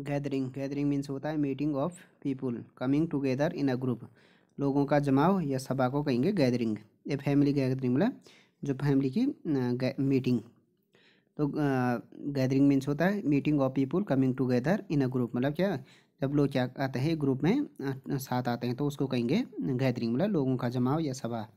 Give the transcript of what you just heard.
gathering gathering means होता है meeting of people coming together in a group लोगों का जमाव या सभा को कहेंगे गैदरिंग ए फैमिली गैदरिंग बोला जो फैमिली की मीटिंग तो गैदरिंग मीन्स होता है meeting of people coming together in a group मतलब क्या जब लोग क्या आते हैं ग्रुप में साथ आते हैं तो उसको कहेंगे गैदरिंग मतलब लोगों का जमाव या सभा